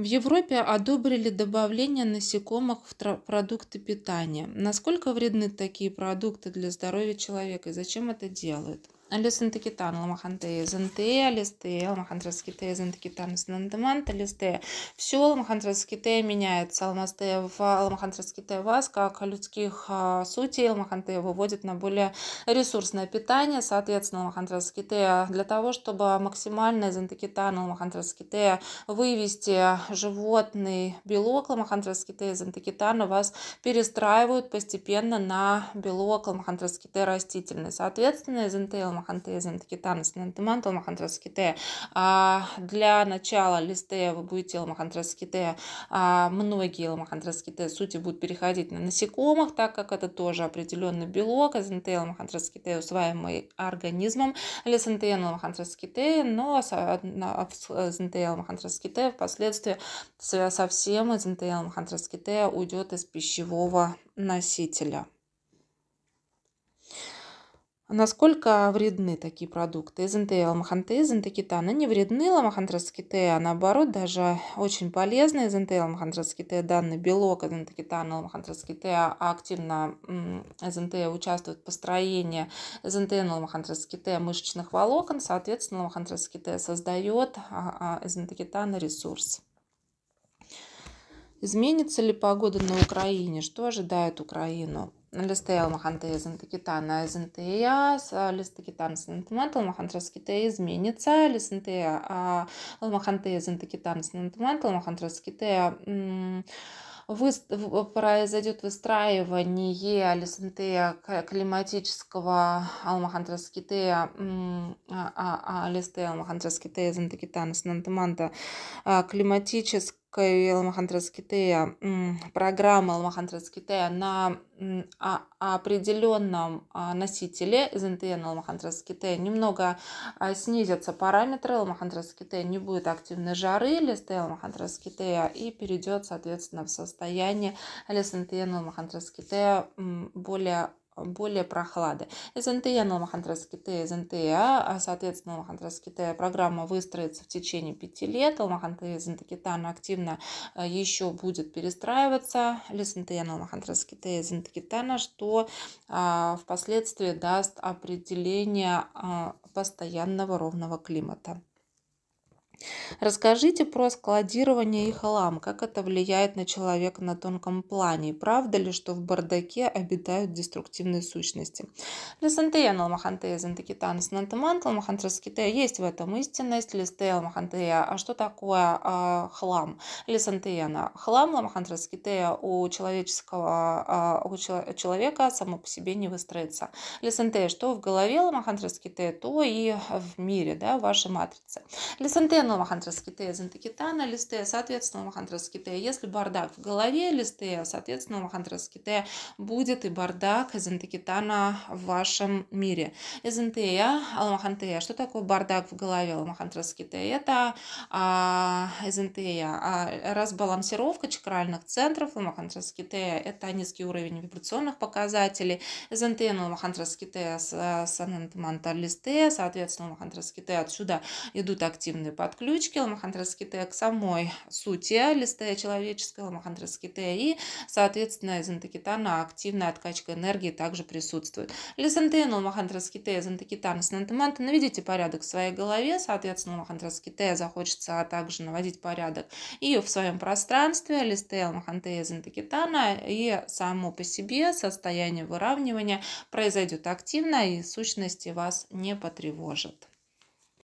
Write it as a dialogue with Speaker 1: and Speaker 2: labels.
Speaker 1: В Европе одобрили добавление насекомых в продукты питания. Насколько вредны такие продукты для здоровья человека и зачем это делают? Алисентекитан, ламаханте, зенте, алисте, ламахантреските, зентекитан, синандемент, алисте. Все ламахантреските меняется. Алмасте в ламахантреските вас, как людских а, сутей, ламаханте выводит на более ресурсное питание. Соответственно, ламахантреските для того, чтобы максимально зентекитан, ламахантреските вывести животный белок, ламахантреските, зентекитан у вас перестраивают постепенно на белок ламахантреските растительный. Соответственно, из НТЛ махантезен текитанес нантеман телмахантрес ките. А, для начала листе вы будете телмахантрес ките. А, многие телмахантрес ките сути будут переходить на насекомых, так как это тоже определенный белок. Эзентейл махантрес ките усваиваемый организмом. Лесентейл махантрес ките, но эзентейл махантрес ките впоследствии совсем эзентейл махантрес ките уйдет из пищевого носителя. А насколько вредны такие продукты? Эзентея, ламахантея, эзентекитана не вредны, ламахантраскитея, а наоборот, даже очень полезны. Эзентея, ламахантраскитея, данный белок эзентекитана, ламахантраскитея активно эзентея участвует в построении эзентея, ламахантраскитея мышечных волокон, соответственно, ламахантраскитея создает а, а, эзентекитана ресурс. Изменится ли погода на Украине? Что ожидает Украину? الاستياء ومخانتها زنتكتانا زنتيا الاستكتانا سنتمنت المخانترسكتايا изменится الاستياء المخانتها زنتكتانا سنتمنت المخانترسكتاя произойдет выстраивание листея климатического алмахантраскитея а, а, а, листея алмахантраскитея зентакитана снантаманта климатического кай Алмахантрацкитея, программа Алмахантрацкитея на определенном а, носителе из НТН Алмахантрацкитея немного а, снизятся параметры, Алмахантрацкитея не будет активной жары, листы Алмахантрацкитея и перейдет, соответственно, в состояние лес НТН Алмахантрацкитея более более прохлады. СНТ Алмахантрас-Китая, СНТА, а, соответственно, Алмахантрас-Китая программа выстроится в течение пяти лет. Алмаханты Зентакитан активно э, еще будет перестраиваться. Лесентаян Алмахантрас-Китая, Зентакитана, что а, впоследствии даст определение а, постоянного ровного климата. Расскажите про складирование и хлам, как это влияет на человека на тонком плане. Правда ли, что в бардаке обитают деструктивные сущности? Лесантея налмахантея зентакитан снантамантал махантрескитея. Есть в этом истинность. Листея махантея. А что такое э, хлам? Лесантеяна. Хлам Ламахантраскитея у человеческого а, у человека само по себе не выстроится. Лесантея, что в голове Ламахантраскитея, то и в мире, да, в вашей матрице. Лесантея но махантрасхитея зентакитана листея, соответственно, махантрасхитея. Если бардак в голове листея, соответственно, махантрасхитея будет и бардак зентакитана в вашем мире. Эзентея, а, алмахантея. А, что такое бардак в голове алмахантрасхитея? Это а, эзентея, а, а, разбалансировка чакральных центров. Алмахантрасхитея – это низкий уровень вибрационных показателей. Эзентея, алмахантрасхитея, ну, санентманта листея, соответственно, алмахантрасхитея. Отсюда идут активные подходы ключки ламахандрескитея к самой сути листея человеческой ламахандрескитея и, соответственно, изентокитана активная откачка энергии также присутствует. Лисантея ламахандрескитея изентокитана с нантемантом. Наведите порядок в своей голове, соответственно, ламахандрескитея захочется а также наводить порядок и в своем пространстве листея ламахантея изентокитана и само по себе состояние выравнивания произойдет активно и сущности вас не потревожит.